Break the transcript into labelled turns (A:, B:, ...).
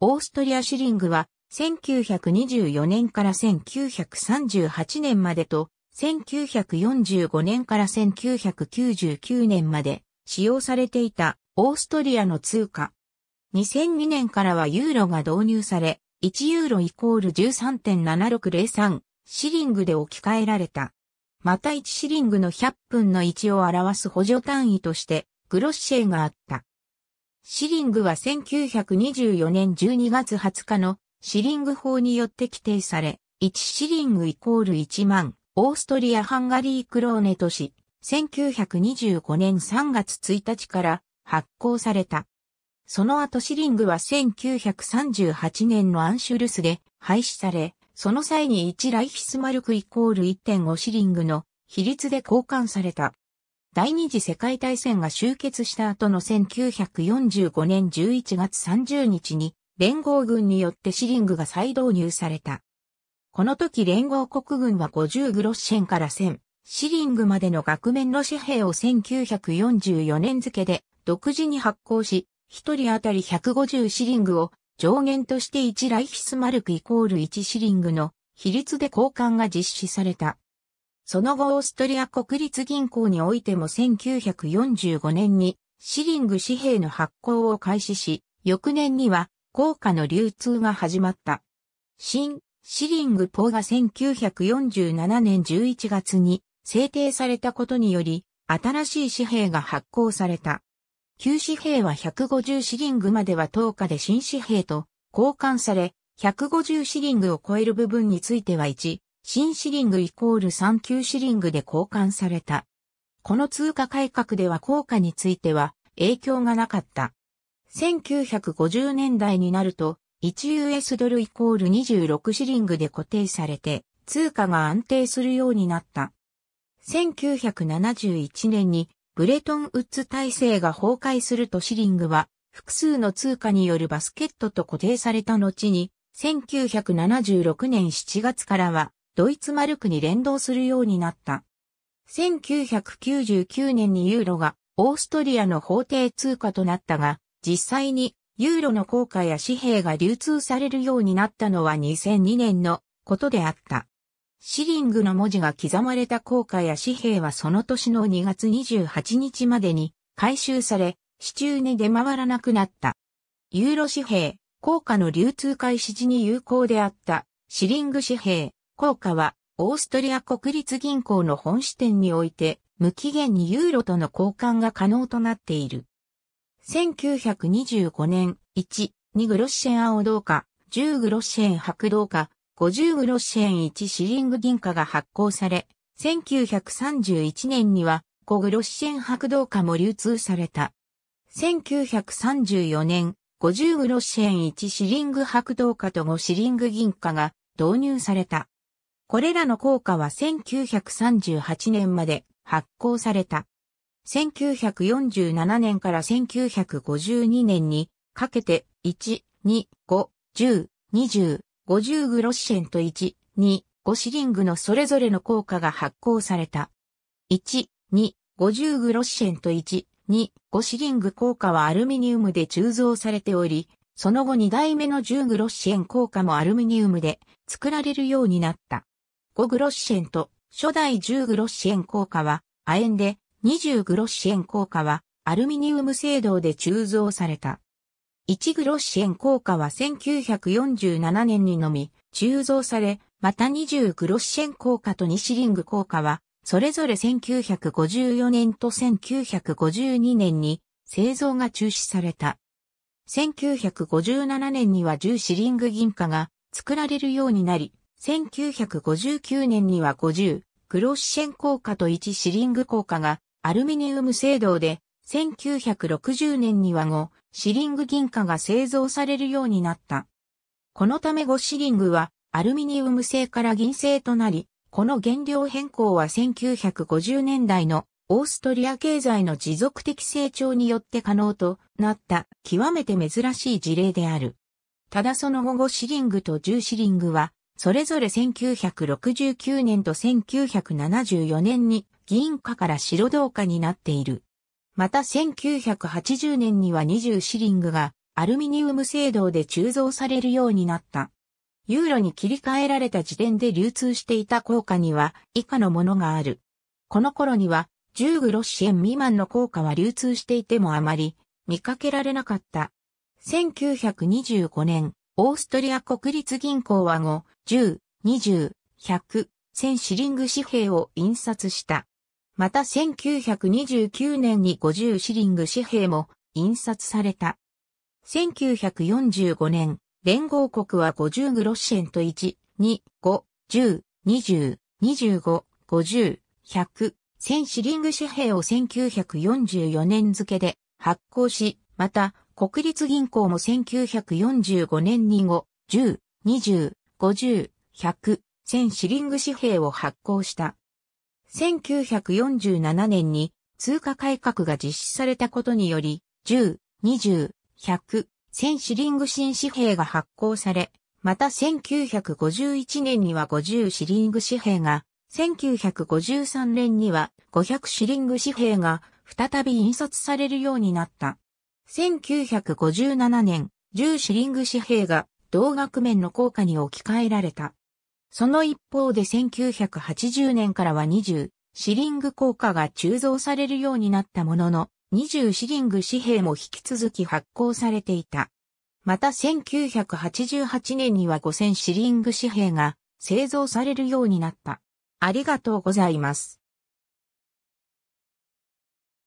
A: オーストリアシリングは1924年から1938年までと1945年から1999年まで使用されていたオーストリアの通貨。2002年からはユーロが導入され、1ユーロイコール13.7603シリングで置き換えられた。また1シリングの100分の1を表す補助単位として、グロッシェがあった。シリングは1924年12月20日のシリング法によって規定され、1シリングイコール1万、オーストリア・ハンガリークローネ都市、1925年3月1日から発行された。その後シリングは1938年のアンシュルスで廃止され、その際に1ライヒスマルクイコール1.5シリングの比率で交換された。第二次世界大戦が終結した後の1945年11月30日に連合軍によってシリングが再導入された。この時連合国軍は50グロッシェンから1000シリングまでの額面の紙幣を1944年付で独自に発行し、1人当たり150シリングを上限として1ライヒスマルクイコール1シリングの比率で交換が実施された。その後オーストリア国立銀行においても1945年にシリング紙幣の発行を開始し、翌年には硬貨の流通が始まった。新シリングポーが1947年11月に制定されたことにより、新しい紙幣が発行された。旧紙幣は150シリングまでは10日で新紙幣と交換され、150シリングを超える部分については1、新シリングイコール3級シリングで交換された。この通貨改革では効果については影響がなかった。1950年代になると、1US ドルイコール26シリングで固定されて、通貨が安定するようになった。1971年にブレトンウッズ体制が崩壊するとシリングは複数の通貨によるバスケットと固定された後に1976年7月からはドイツマルクに連動するようになった。1999年にユーロがオーストリアの法定通貨となったが、実際にユーロの効果や紙幣が流通されるようになったのは2002年のことであった。シリングの文字が刻まれた効果や紙幣はその年の2月28日までに回収され、市中に出回らなくなった。ユーロ紙幣、効果の流通開始時に有効であったシリング紙幣、効果は、オーストリア国立銀行の本支店において、無期限にユーロとの交換が可能となっている。1925年、1、2グロッシェン青銅貨、10グロッシェン白銅貨、50グロッシェン1シリング銀貨が発行され、1931年には5グロッシェン白銅貨も流通された。1934年、50グロッシェン1シリング白銅貨と5シリング銀貨が導入された。これらの効果は1938年まで発行された。1947年から1952年にかけて1、2、5、10、20、50グロッシェンと1、2、5シリングのそれぞれの効果が発行された。1、2、50グロッシェンと1、2、5シリング効果はアルミニウムで鋳造されており、その後2代目の10グロッシェン効果もアルミニウムで作られるようになった。5グロッシェンと初代10グロッシェン硬貨は亜鉛で20グロッシェン硬貨はアルミニウム製銅で鋳造された。1グロッシェン硬貨は1947年にのみ鋳造され、また20グロッシェン硬貨と2シリング硬貨はそれぞれ1954年と1952年に製造が中止された。1957年には10シリング銀貨が作られるようになり、1959年には50、グロッシェン硬貨と1シリング硬貨がアルミニウム製造で、1960年には5、シリング銀貨が製造されるようになった。このため5シリングはアルミニウム製から銀製となり、この原料変更は1950年代のオーストリア経済の持続的成長によって可能となった極めて珍しい事例である。ただその後5シリングと10シリングはそれぞれ1969年と1974年に銀貨から白銅貨になっている。また1980年には20シリングがアルミニウム製銅で鋳造されるようになった。ユーロに切り替えられた時点で流通していた硬貨には以下のものがある。この頃には10グロシン未満の硬貨は流通していてもあまり見かけられなかった。1925年、オーストリア国立銀行は5、10、20、100、1000シリング紙幣を印刷した。また1929年に50シリング紙幣も印刷された。1945年、連合国は50グロッシェント1、2、5、10、20、25、50、100、1000シリング紙幣を1944年付で発行し、また国立銀行も1945年に後、10、20、50、100、1000シリング紙幣を発行した。1947年に通貨改革が実施されたことにより、10、20、100、1000シリング新紙幣が発行され、また1951年には50シリング紙幣が、1953年には500シリング紙幣が再び印刷されるようになった。1957年、10シリング紙幣が同額面の効果に置き換えられた。その一方で1980年からは20シリング効果が鋳造されるようになったものの、20シリング紙幣も引き続き発行されていた。また1988年には5000シリング紙幣が製造されるようになった。ありがとうございます。